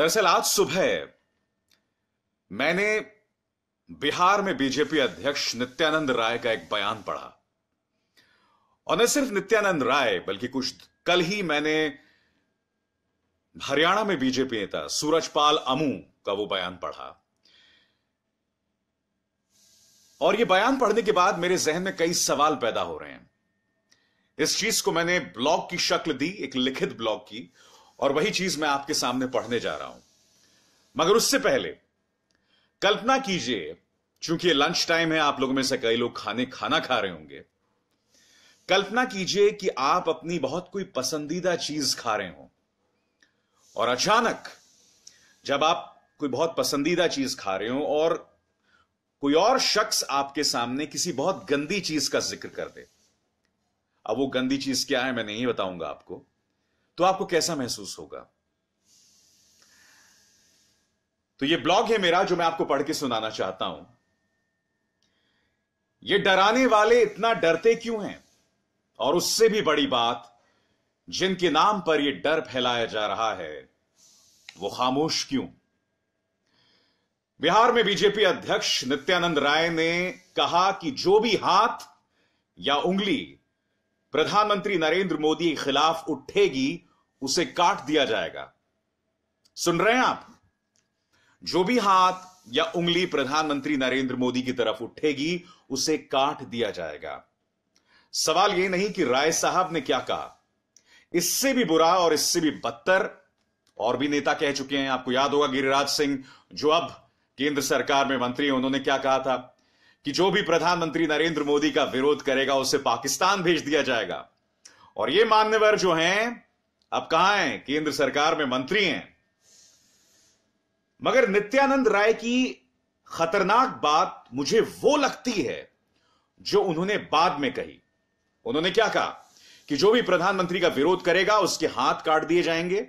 दरअसल आज सुबह मैंने बिहार में बीजेपी अध्यक्ष नित्यानंद राय का एक बयान पढ़ा और न सिर्फ नित्यानंद राय बल्कि कुछ कल ही मैंने हरियाणा में बीजेपी नेता सूरजपाल अमू का वो बयान पढ़ा और ये बयान पढ़ने के बाद मेरे जहन में कई सवाल पैदा हो रहे हैं इस चीज को मैंने ब्लॉग की शक्ल दी एक लिखित ब्लॉग की और वही चीज मैं आपके सामने पढ़ने जा रहा हूं मगर उससे पहले कल्पना कीजिए चूंकि लंच टाइम है आप लोगों में से कई लोग खाने खाना खा रहे होंगे कल्पना कीजिए कि आप अपनी बहुत कोई पसंदीदा चीज खा रहे हो और अचानक जब आप कोई बहुत पसंदीदा चीज खा रहे हो और कोई और शख्स आपके सामने किसी बहुत गंदी चीज का जिक्र कर दे अब वो गंदी चीज क्या है मैं नहीं बताऊंगा आपको तो आपको कैसा महसूस होगा तो ये ब्लॉग है मेरा जो मैं आपको पढ़ के सुनाना चाहता हूं ये डराने वाले इतना डरते क्यों हैं और उससे भी बड़ी बात जिनके नाम पर यह डर फैलाया जा रहा है वो खामोश क्यों बिहार में बीजेपी अध्यक्ष नित्यानंद राय ने कहा कि जो भी हाथ या उंगली प्रधानमंत्री नरेंद्र मोदी के खिलाफ उठेगी उसे काट दिया जाएगा सुन रहे हैं आप जो भी हाथ या उंगली प्रधानमंत्री नरेंद्र मोदी की तरफ उठेगी उसे काट दिया जाएगा सवाल यह नहीं कि राय साहब ने क्या कहा इससे भी बुरा और इससे भी बदतर और भी नेता कह चुके हैं आपको याद होगा गिरिराज सिंह जो अब केंद्र सरकार में मंत्री हैं उन्होंने क्या कहा था कि जो भी प्रधानमंत्री नरेंद्र मोदी का विरोध करेगा उसे पाकिस्तान भेज दिया जाएगा और ये मान्यवर जो हैं अब कहा है केंद्र सरकार में मंत्री हैं मगर नित्यानंद राय की खतरनाक बात मुझे वो लगती है जो उन्होंने बाद में कही उन्होंने क्या कहा कि जो भी प्रधानमंत्री का विरोध करेगा उसके हाथ काट दिए जाएंगे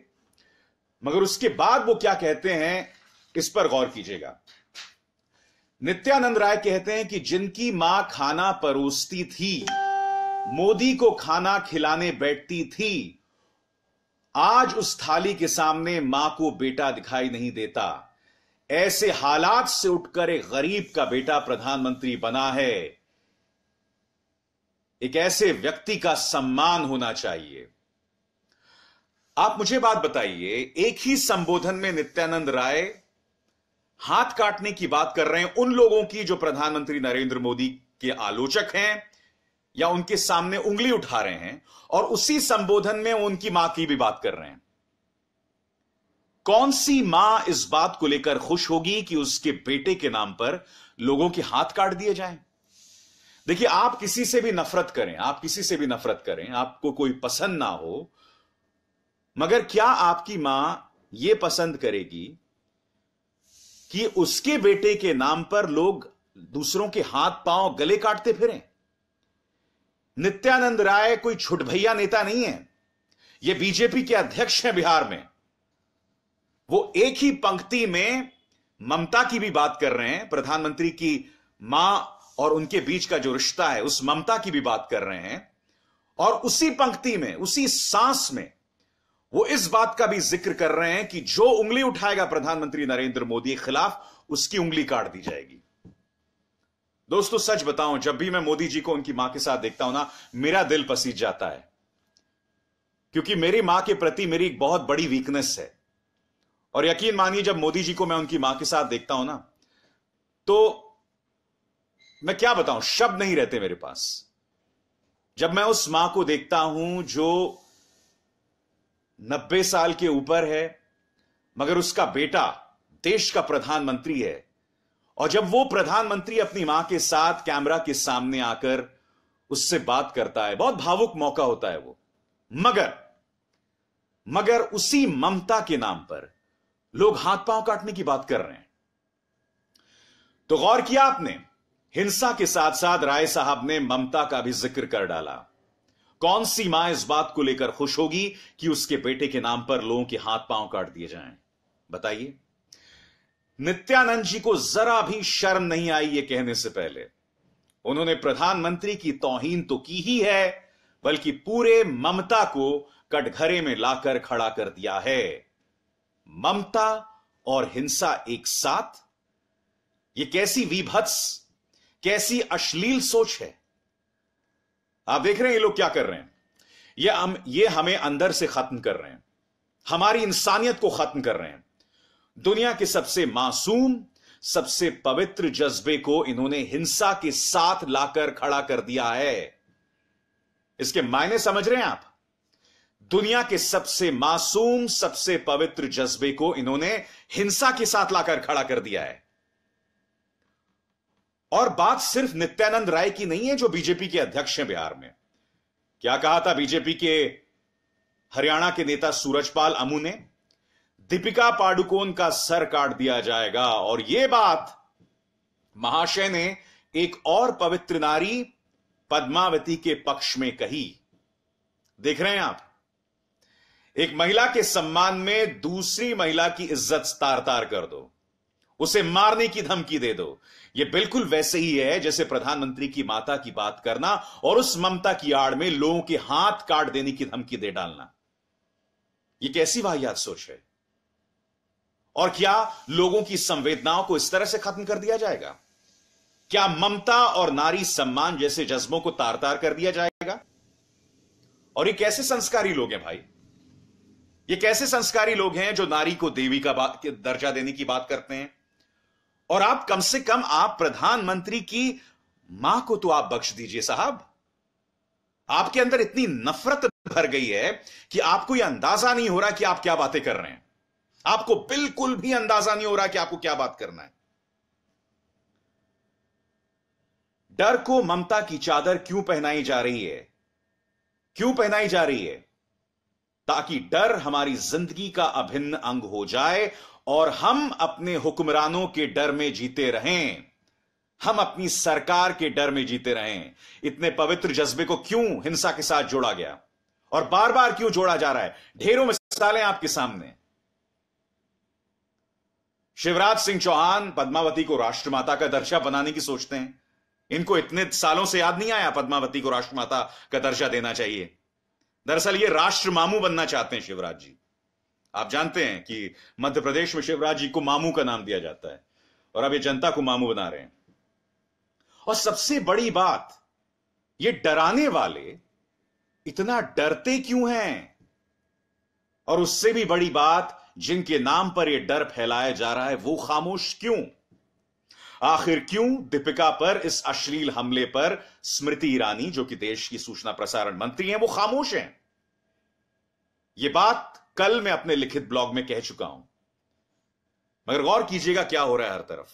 मगर उसके बाद वो क्या कहते हैं इस पर गौर कीजिएगा नित्यानंद राय कहते हैं कि जिनकी मां खाना परोसती थी मोदी को खाना खिलाने बैठती थी आज उस थाली के सामने मां को बेटा दिखाई नहीं देता ऐसे हालात से उठकर एक गरीब का बेटा प्रधानमंत्री बना है एक ऐसे व्यक्ति का सम्मान होना चाहिए आप मुझे बात बताइए एक ही संबोधन में नित्यानंद राय हाथ काटने की बात कर रहे हैं उन लोगों की जो प्रधानमंत्री नरेंद्र मोदी के आलोचक हैं या उनके सामने उंगली उठा रहे हैं और उसी संबोधन में उनकी मां की भी बात कर रहे हैं कौन सी मां इस बात को लेकर खुश होगी कि उसके बेटे के नाम पर लोगों के हाथ काट दिए जाएं? देखिए आप किसी से भी नफरत करें आप किसी से भी नफरत करें आपको कोई पसंद ना हो मगर क्या आपकी मां यह पसंद करेगी कि उसके बेटे के नाम पर लोग दूसरों के हाथ पांव गले काटते फिरें नित्यानंद राय कोई भैया नेता नहीं है ये बीजेपी के अध्यक्ष हैं बिहार में वो एक ही पंक्ति में ममता की भी बात कर रहे हैं प्रधानमंत्री की मां और उनके बीच का जो रिश्ता है उस ममता की भी बात कर रहे हैं और उसी पंक्ति में उसी सांस में वो इस बात का भी जिक्र कर रहे हैं कि जो उंगली उठाएगा प्रधानमंत्री नरेंद्र मोदी के खिलाफ उसकी उंगली काट दी जाएगी दोस्तों सच बताऊं जब भी मैं मोदी जी को उनकी मां के साथ देखता हूं ना मेरा दिल पसीज जाता है क्योंकि मेरी मां के प्रति मेरी एक बहुत बड़ी वीकनेस है और यकीन मानिए जब मोदी जी को मैं उनकी मां के साथ देखता हूं ना तो मैं क्या बताऊं शब्द नहीं रहते मेरे पास जब मैं उस मां को देखता हूं जो नब्बे साल के ऊपर है मगर उसका बेटा देश का प्रधानमंत्री है और जब वो प्रधानमंत्री अपनी मां के साथ कैमरा के सामने आकर उससे बात करता है बहुत भावुक मौका होता है वो मगर मगर उसी ममता के नाम पर लोग हाथ पांव काटने की बात कर रहे हैं तो गौर किया आपने हिंसा के साथ साथ राय साहब ने ममता का भी जिक्र कर डाला कौन सी मां इस बात को लेकर खुश होगी कि उसके बेटे के नाम पर लोगों के हाथ पांव काट दिए जाएं बताइए नित्यानंद जी को जरा भी शर्म नहीं आई ये कहने से पहले उन्होंने प्रधानमंत्री की तोहीन तो की ही है बल्कि पूरे ममता को कटघरे में लाकर खड़ा कर दिया है ममता और हिंसा एक साथ ये कैसी विभत्स कैसी अश्लील सोच है आप देख रहे हैं ये लोग क्या कर रहे हैं ये हम ये हमें अंदर से खत्म कर रहे हैं हमारी इंसानियत को खत्म कर रहे हैं दुनिया के सबसे मासूम सबसे पवित्र जज्बे को इन्होंने हिंसा के साथ लाकर खड़ा कर दिया है इसके मायने समझ रहे हैं आप दुनिया के सबसे मासूम सबसे पवित्र जज्बे को इन्होंने हिंसा के साथ लाकर खड़ा कर दिया है और बात सिर्फ नित्यानंद राय की नहीं है जो बीजेपी के अध्यक्ष हैं बिहार में क्या कहा था बीजेपी के हरियाणा के नेता सूरजपाल अमू ने दीपिका पाडुकोन का सर काट दिया जाएगा और यह बात महाशय ने एक और पवित्र नारी पद्मावती के पक्ष में कही देख रहे हैं आप एक महिला के सम्मान में दूसरी महिला की इज्जत तार तार कर दो उसे मारने की धमकी दे दो यह बिल्कुल वैसे ही है जैसे प्रधानमंत्री की माता की बात करना और उस ममता की आड़ में लोगों के हाथ काट देने की धमकी दे डालना यह कैसी वाहियात सोच है और क्या लोगों की संवेदनाओं को इस तरह से खत्म कर दिया जाएगा क्या ममता और नारी सम्मान जैसे जज्बों को तार तार कर दिया जाएगा और ये कैसे संस्कारी लोग हैं भाई ये कैसे संस्कारी लोग हैं जो नारी को देवी का दर्जा देने की बात करते हैं और आप कम से कम आप प्रधानमंत्री की मां को तो आप बख्श दीजिए साहब आपके अंदर इतनी नफरत भर गई है कि आपको यह अंदाजा नहीं हो रहा कि आप क्या बातें कर रहे हैं आपको बिल्कुल भी अंदाजा नहीं हो रहा कि आपको क्या बात करना है डर को ममता की चादर क्यों पहनाई जा रही है क्यों पहनाई जा रही है ताकि डर हमारी जिंदगी का अभिन्न अंग हो जाए और हम अपने हुक्मरानों के डर में जीते रहें हम अपनी सरकार के डर में जीते रहें इतने पवित्र जज्बे को क्यों हिंसा के साथ जोड़ा गया और बार बार क्यों जोड़ा जा रहा है ढेरों मिसालें आपके सामने शिवराज सिंह चौहान पद्मावती को राष्ट्रमाता का दर्जा बनाने की सोचते हैं इनको इतने सालों से याद नहीं आया पद्मावती को राष्ट्रमाता का दर्जा देना चाहिए दरअसल ये राष्ट्र मामू बनना चाहते हैं शिवराज जी आप जानते हैं कि मध्य प्रदेश में शिवराज जी को मामू का नाम दिया जाता है और अब ये जनता को मामू बना रहे हैं और सबसे बड़ी बात ये डराने वाले इतना डरते क्यों हैं और उससे भी बड़ी बात जिनके नाम पर यह डर फैलाया जा रहा है वो खामोश क्यों आखिर क्यों दीपिका पर इस अश्लील हमले पर स्मृति ईरानी जो कि देश की सूचना प्रसारण मंत्री हैं वो खामोश हैं ये बात कल मैं अपने लिखित ब्लॉग में कह चुका हूं मगर गौर कीजिएगा क्या हो रहा है हर तरफ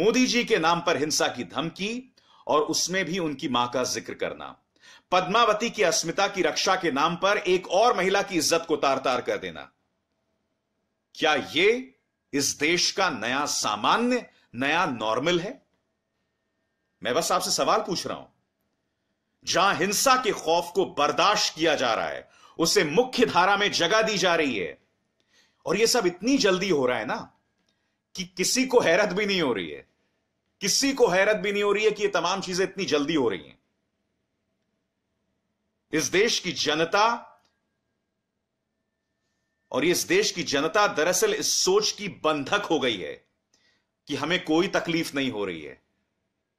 मोदी जी के नाम पर हिंसा की धमकी और उसमें भी उनकी मां का जिक्र करना पद्मावती की अस्मिता की रक्षा के नाम पर एक और महिला की इज्जत को तार तार कर देना क्या ये इस देश का नया सामान्य नया नॉर्मल है मैं बस आपसे सवाल पूछ रहा हूं जहां हिंसा के खौफ को बर्दाश्त किया जा रहा है उसे मुख्य धारा में जगह दी जा रही है और यह सब इतनी जल्दी हो रहा है ना कि किसी को हैरत भी नहीं हो रही है किसी को हैरत भी नहीं हो रही है कि ये तमाम चीजें इतनी जल्दी हो रही हैं इस देश की जनता और इस देश की जनता दरअसल इस सोच की बंधक हो गई है कि हमें कोई तकलीफ नहीं हो रही है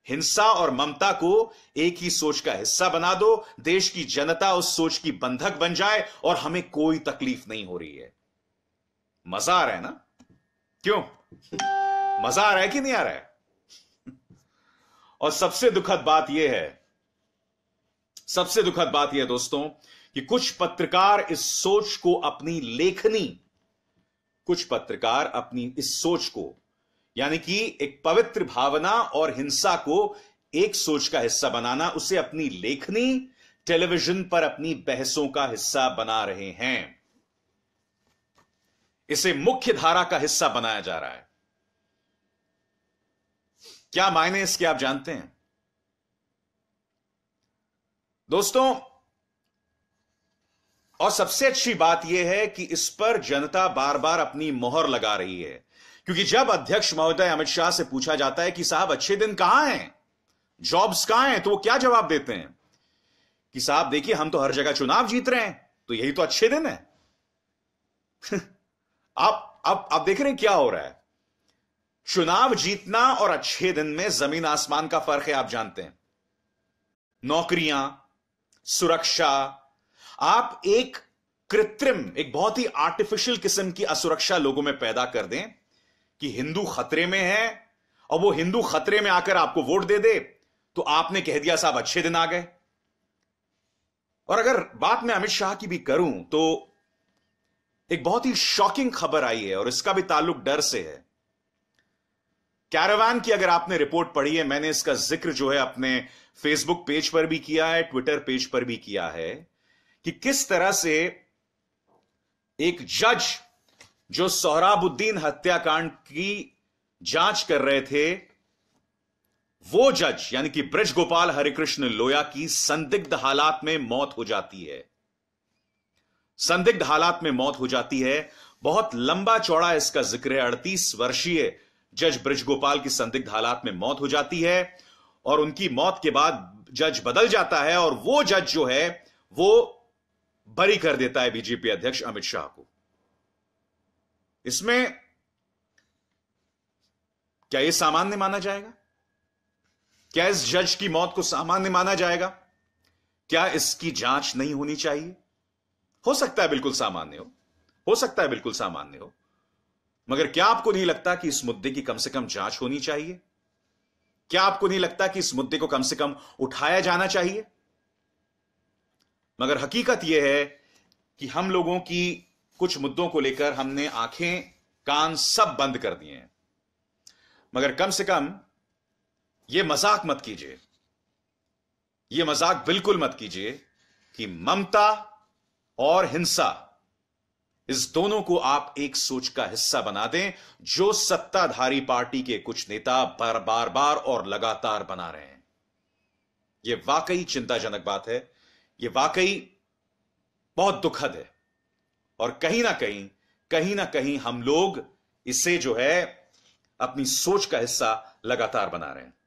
हिंसा और ममता को एक ही सोच का हिस्सा बना दो देश की जनता उस सोच की बंधक बन जाए और हमें कोई तकलीफ नहीं हो रही है मजा आ रहा है ना क्यों मजा आ रहा है कि नहीं आ रहा है और सबसे दुखद बात यह है सबसे दुखद बात यह दोस्तों कि कुछ पत्रकार इस सोच को अपनी लेखनी कुछ पत्रकार अपनी इस सोच को यानी कि एक पवित्र भावना और हिंसा को एक सोच का हिस्सा बनाना उसे अपनी लेखनी टेलीविजन पर अपनी बहसों का हिस्सा बना रहे हैं इसे मुख्य धारा का हिस्सा बनाया जा रहा है क्या मायने इसके आप जानते हैं दोस्तों और सबसे अच्छी बात यह है कि इस पर जनता बार बार अपनी मोहर लगा रही है क्योंकि जब अध्यक्ष महोदय अमित शाह से पूछा जाता है कि साहब अच्छे दिन कहां हैं जॉब्स कहां हैं तो वो क्या जवाब देते हैं कि साहब देखिए हम तो हर जगह चुनाव जीत रहे हैं तो यही तो अच्छे दिन है आप आप आप देख रहे हैं क्या हो रहा है चुनाव जीतना और अच्छे दिन में जमीन आसमान का फर्क है आप जानते हैं नौकरियां सुरक्षा आप एक कृत्रिम एक बहुत ही आर्टिफिशियल किस्म की असुरक्षा लोगों में पैदा कर दें कि हिंदू खतरे में है और वो हिंदू खतरे में आकर आपको वोट दे दे तो आपने कह दिया साहब अच्छे दिन आ गए और अगर बात मैं अमित शाह की भी करूं तो एक बहुत ही शॉकिंग खबर आई है और इसका भी ताल्लुक डर से है कैरावान की अगर आपने रिपोर्ट पढ़ी है मैंने इसका जिक्र जो है अपने फेसबुक पेज पर भी किया है ट्विटर पेज पर भी किया है कि किस तरह से एक जज जो सोहराबुद्दीन हत्याकांड की जांच कर रहे थे वो जज यानी कि ब्रज गोपाल हरिकृष्ण लोया की संदिग्ध हालात में मौत हो जाती है संदिग्ध हालात में मौत हो जाती है बहुत लंबा चौड़ा इसका जिक्र है अड़तीस वर्षीय जज ब्रजगोपाल की संदिग्ध हालात में मौत हो जाती है और उनकी मौत के बाद जज बदल जाता है और वो जज जो है वो बरी कर देता है बीजेपी अध्यक्ष अमित शाह को इसमें क्या यह सामान्य माना जाएगा क्या इस जज की मौत को सामान्य माना जाएगा क्या इसकी जांच नहीं होनी चाहिए हो सकता है बिल्कुल सामान्य हो हो सकता है बिल्कुल सामान्य हो मगर क्या आपको नहीं लगता कि इस मुद्दे की कम से कम जांच होनी चाहिए क्या आपको नहीं लगता कि इस मुद्दे को कम से कम उठाया जाना चाहिए मगर हकीकत यह है कि हम लोगों की कुछ मुद्दों को लेकर हमने आंखें कान सब बंद कर दिए हैं मगर कम से कम यह मजाक मत कीजिए यह मजाक बिल्कुल मत कीजिए कि ममता और हिंसा इस दोनों को आप एक सोच का हिस्सा बना दें जो सत्ताधारी पार्टी के कुछ नेता बार बार बार और लगातार बना रहे हैं यह वाकई चिंताजनक बात है ये वाकई बहुत दुखद है और कहीं ना कहीं कहीं ना कहीं हम लोग इसे जो है अपनी सोच का हिस्सा लगातार बना रहे हैं